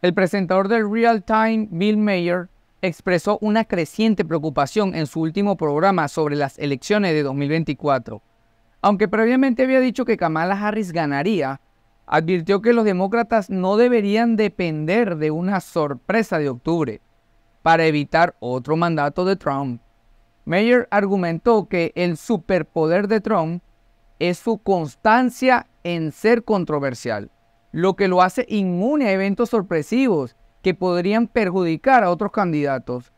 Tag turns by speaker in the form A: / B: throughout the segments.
A: El presentador del Real Time, Bill Mayer, expresó una creciente preocupación en su último programa sobre las elecciones de 2024. Aunque previamente había dicho que Kamala Harris ganaría, advirtió que los demócratas no deberían depender de una sorpresa de octubre para evitar otro mandato de Trump. Mayer argumentó que el superpoder de Trump es su constancia en ser controversial lo que lo hace inmune a eventos sorpresivos que podrían perjudicar a otros candidatos.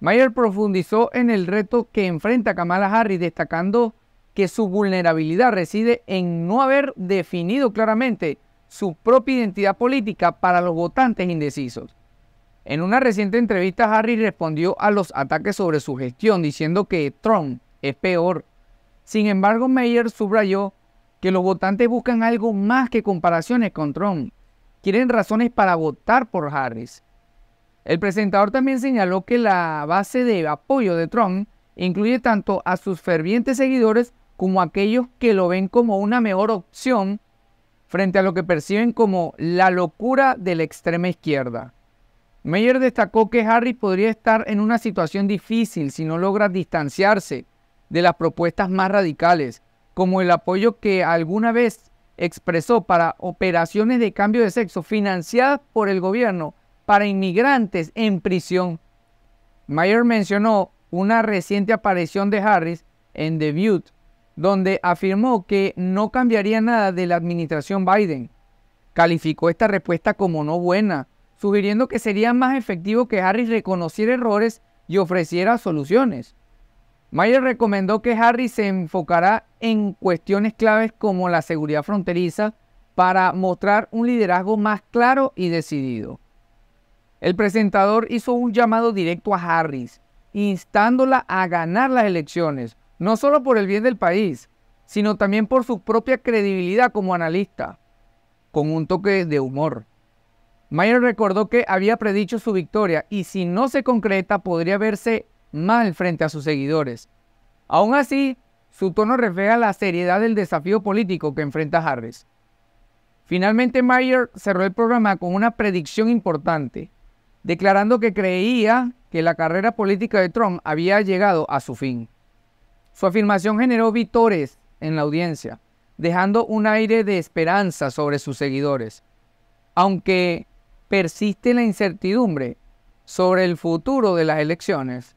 A: Mayer profundizó en el reto que enfrenta Kamala Harris, destacando que su vulnerabilidad reside en no haber definido claramente su propia identidad política para los votantes indecisos. En una reciente entrevista, Harris respondió a los ataques sobre su gestión, diciendo que Trump es peor. Sin embargo, Mayer subrayó que los votantes buscan algo más que comparaciones con Trump. Quieren razones para votar por Harris. El presentador también señaló que la base de apoyo de Trump incluye tanto a sus fervientes seguidores como a aquellos que lo ven como una mejor opción frente a lo que perciben como la locura de la extrema izquierda. Meyer destacó que Harris podría estar en una situación difícil si no logra distanciarse de las propuestas más radicales como el apoyo que alguna vez expresó para operaciones de cambio de sexo financiadas por el gobierno para inmigrantes en prisión. Mayer mencionó una reciente aparición de Harris en The Butte, donde afirmó que no cambiaría nada de la administración Biden. Calificó esta respuesta como no buena, sugiriendo que sería más efectivo que Harris reconociera errores y ofreciera soluciones. Mayer recomendó que Harris se enfocará en cuestiones claves como la seguridad fronteriza para mostrar un liderazgo más claro y decidido. El presentador hizo un llamado directo a Harris, instándola a ganar las elecciones, no solo por el bien del país, sino también por su propia credibilidad como analista, con un toque de humor. Mayer recordó que había predicho su victoria y si no se concreta podría verse mal frente a sus seguidores. Aún así, su tono refleja la seriedad del desafío político que enfrenta Harris. Finalmente, Mayer cerró el programa con una predicción importante, declarando que creía que la carrera política de Trump había llegado a su fin. Su afirmación generó vítores en la audiencia, dejando un aire de esperanza sobre sus seguidores. Aunque persiste la incertidumbre sobre el futuro de las elecciones,